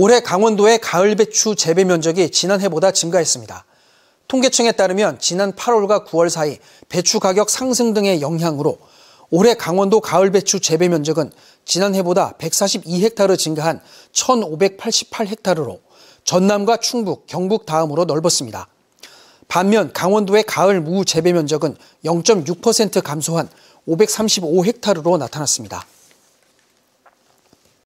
올해 강원도의 가을 배추 재배 면적이 지난해보다 증가했습니다. 통계청에 따르면 지난 8월과 9월 사이 배추 가격 상승 등의 영향으로 올해 강원도 가을 배추 재배 면적은 지난해보다 142헥타르 증가한 1,588헥타르로 전남과 충북, 경북 다음으로 넓었습니다. 반면 강원도의 가을 무 재배 면적은 0.6% 감소한 535헥타르로 나타났습니다.